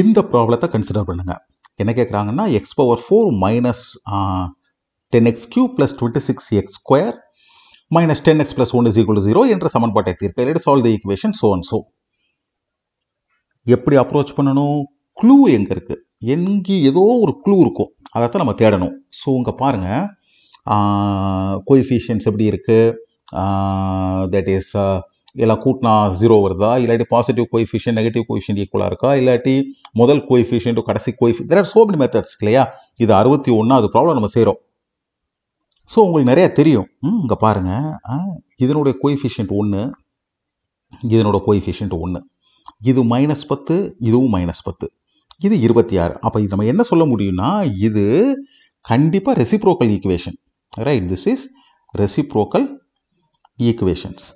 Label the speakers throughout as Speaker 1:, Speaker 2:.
Speaker 1: இந்த ப்ராப்ளத்தை கன்சிடர் பண்ணுங்க என்ன கேட்குறாங்கன்னா x power four minus ten x cube plus twenty six x square minus ten x plus one is equal zero என்ற சமன்பாட்டை தீர்க்க இல்லை solve the equation so and so எப்படி அப்ரோச் பண்ணணும் க்ளூ எங்கே இருக்குது எங்கே ஏதோ ஒரு க்ளூ இருக்கும் அதைத்தான் நம்ம தேடணும் ஸோ இங்கே பாருங்கள் கோஎஃபிஷியன்ஸ் எப்படி இருக்குது தட் இஸ் இல்லை கூட்டினா ஜீரோ வருதா இல்லாட்டி பாசிட்டிவ் கோஎஃபிஷியன் நெகட்டிவ் கோஎஃபிஷியன் ஈக்குவலாக இருக்கா இல்லாட்டி முதல் கோஎஃபிஷியன்ட் கடைசி கோஎஃபி ஆர் சோ மெனி மெத்தட்ஸ் இல்லையா இது அறுபத்தி ஒன்று அது ப்ராப்ளம் நம்ம செய்கிறோம் ஸோ உங்களுக்கு நிறையா தெரியும் இங்கே பாருங்கள் இதனுடைய கோஎஃபிஷியன்ட் ஒன்று இதனோட கோஎஃபிஷியன்ட் ஒன்று இது மைனஸ் பத்து இதுவும் மைனஸ் பத்து இது இருபத்தி ஆறு அப்போ இது நம்ம என்ன சொல்ல முடியும்னா இது கண்டிப்பாக reciprocal equation right this is reciprocal equations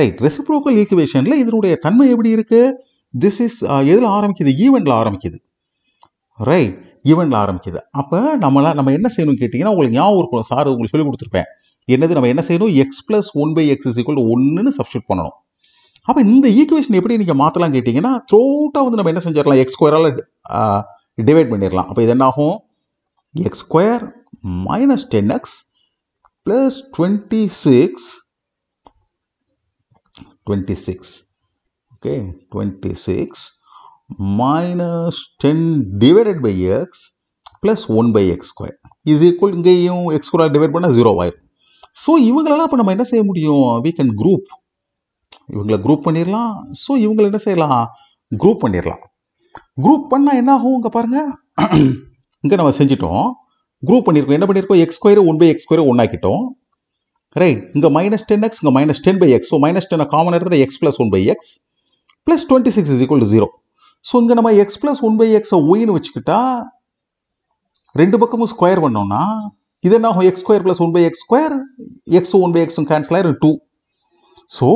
Speaker 1: right reciprocal ஈக்குவேஷனில் இதனுடைய தன்மை எப்படி இருக்குது திஸ் இஸ் எதில் ஆரம்பிக்குது ஈவெண்ட்டில் ஆரம்பிக்குது ரைட் ஈவெண்ட்டில் ஆரம்பிக்குது அப்போ நம்மளால் நம்ம என்ன செய்யணும்னு கேட்டிங்கன்னா உங்களுக்கு ஞாபகம் சார் உங்களுக்கு சொல்லி கொடுத்துருப்பேன் என்னது நம்ம என்ன செய்யணும் x plus one by x is ஒன்றுன்னு சப்ஸ்டியூட் பண்ணணும் அப்போ இந்த ஈக்குவேஷன் எப்படி நீங்கள் மாற்றலாம் கேட்டிங்கன்னா த்ரோட்டாக வந்து நம்ம என்ன செஞ்சிடலாம் எக்ஸ் ஸ்கொயரால் டிவைட் பண்ணிடலாம் அப்போ இது என்னாகும் x square minus ten x plus twenty six 26 okay 26 minus 10 divided by x plus 1 by x square is equal இங்கேயும் x square divide பண்ண 0 ஆயிரும் ஸோ இவங்களெல்லாம் அப்போ நம்ம என்ன செய்ய முடியும் வி கேன் குரூப் இவங்களை குரூப் பண்ணிடலாம் ஸோ இவங்களை என்ன செய்யலாம் குரூப் பண்ணிடலாம் குரூப் பண்ணால் என்ன ஆகும் இங்கே பாருங்கள் இங்கே நம்ம செஞ்சிட்டோம் குரூப் பண்ணியிருக்கோம் என்ன பண்ணியிருக்கோம் x square one by x square ஒன்றாக்கிட்டோம் ரைட் இங்கே மைனஸ் டென் எக்ஸ் இங்கே minus ten by x so minus ten common எடுத்து x plus one by x plus twenty six is equal to zero so இங்கே நம்ம X plus one by எக்ஸை ஒயின்னு வச்சுக்கிட்டா ரெண்டு பக்கமும் ஸ்கொயர் பண்ணோம்னா இது என்ன ஆகும் x square plus one by x square x one by எக்ஸும் கேன்சல் ஆயிரும் too so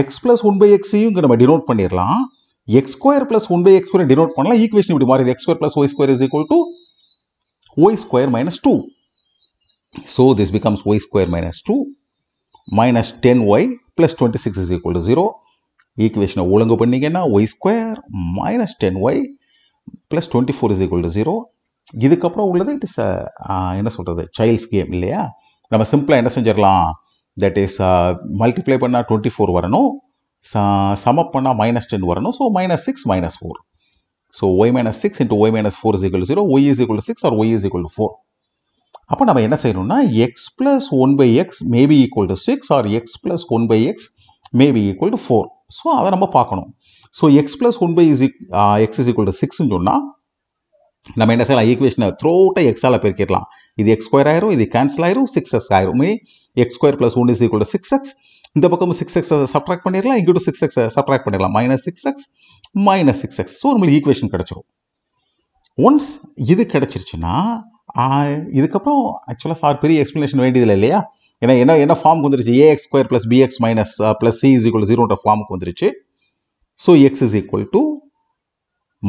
Speaker 1: x plus one by எக்ஸையும் இங்கே நம்ம டினோட் பண்ணிடலாம் x square plus one by x square denote பண்ணலாம் ஈக்குவேஷன் இப்படி மாறி x square plus y square is equal to y square minus two So this becomes y square minus 2 minus 10y plus 26 is equal to 0. ஈக்குவேஷனை ஒழுங்கு பண்ணிங்கன்னா y square minus ten y plus twenty four is equal to zero இதுக்கப்புறம் உள்ளது it is uh, என்ன சொல்கிறது child's game இல்லையா நம்ம சிம்பிளாக என்ன செஞ்சிடலாம் தட் இஸ் மல்டிப்ளை பண்ணால் டுவெண்ட்டி ஃபோர் வரணும் சமப் பண்ணால் மைனஸ் டென் வரணும் so minus six minus four so y minus six into y minus four is equal zero y is equal six or y is equal four அப்போ நம்ம என்ன செய்யணும்னா x plus one by x maybe equal to six or x plus one by x maybe equal to four so அதை நம்ம பார்க்கணும் so x plus one by is x is equal to சிக்ஸ்னு சொன்னால் நம்ம என்ன செய்யலாம் ஈக்குவேஷனை த்ரோ அவுட்டை எக்ஸால் பெருக்கிடலாம் இது எக்ஸ் ஸ்கொயர் ஆயிரும் இது கேன்சல் ஆயிரும் சிக்ஸ் எக்ஸ் ஆயிரும் x square plus one is equal to six x இந்த பக்கம் சிக்ஸ் எக்ஸ் சப்ராக்ட் பண்ணிடலாம் இங்கிட்டு சிக்ஸ் எக்ஸ் சப்ராக்ட் பண்ணிடலாம் minus six x minus six x so நம்மளுக்கு ஈக்குவேஷன் கிடச்சிரும் ஒன்ஸ் இது கிடச்சிருச்சுன்னா இதுக்கப்புறம் ஆக்சுவலாக சார் பெரிய எக்ஸ்ப்ளனேஷன் வேண்டியதில்லை இல்லையா ஏன்னா என்ன என்ன ஃபார்முக்கு வந்துருச்சு a x square plus b x minus plus c is equal ஜீரோன்ற ஃபார்முக்கு வந்துருச்சு so x is equal to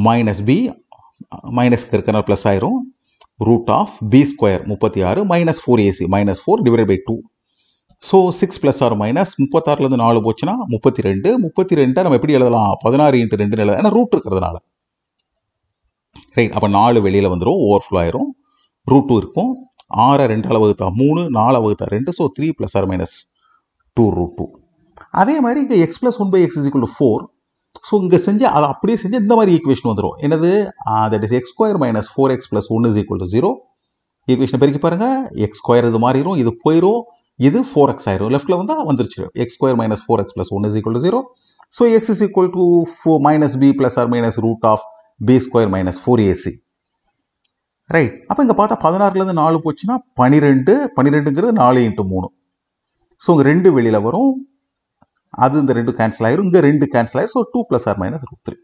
Speaker 1: minus b மைனஸ்க்கு இருக்கிற ப்ளஸ் ஆயிரும் ரூட் ஆஃப் பி ஸ்கொயர் முப்பத்தி ஆறு minus four a c minus four divide by two so six plus or minus முப்பத்தாறுலேருந்து நாலு போச்சுன்னா முப்பத்தி ரெண்டு முப்பத்தி ரெண்டாக நம்ம எப்படி எழுதலாம் பதினாறு இன்ட்டு ரெண்டுன்னு எழுதலாம் ஏன்னா ரூட் இருக்கிறதுனால ரைட் அப்போ நாலு வெளியில் வந்துடும் ஓவர் ஃப்ளோ ஆயிரும் ரூட் டூ இருக்கும் ஆறை ரெண்டால் வகுத்தா மூணு நாலு வகுத்தா ரெண்டு so three plus or minus two root two அதே மாதிரி இங்கே x plus one by x is to four so இங்கே செஞ்சு அதை அப்படியே செஞ்சு இந்த மாதிரி ஈக்குவேஷன் வந்துடும் என்னது that is x square minus four x plus one is equal to zero equation பெருக்கி பாருங்கள் எக்ஸ் ஸ்கொயர் இது மாறிடும் இது போயிடும் இது ஃபோர் எக்ஸ் ஆயிரும் லெஃப்ட்டில் வந்தால் வந்துருச்சு x square minus four x plus one is equal to zero so x is equal to four minus b plus or minus root of b square minus four a c right அப்போ இங்கே பார்த்தா பதினாறுலேருந்து நாலு போச்சுன்னா பனிரெண்டு பன்னிரெண்டுங்கிறது நாலு இன்ட்டு மூணு so இங்கே ரெண்டு வெளியில் வரும் அது இந்த ரெண்டு கேன்சல் ஆயிரும் இங்கே ரெண்டு கேன்சல் ஆயிரும் so two plus or minus root three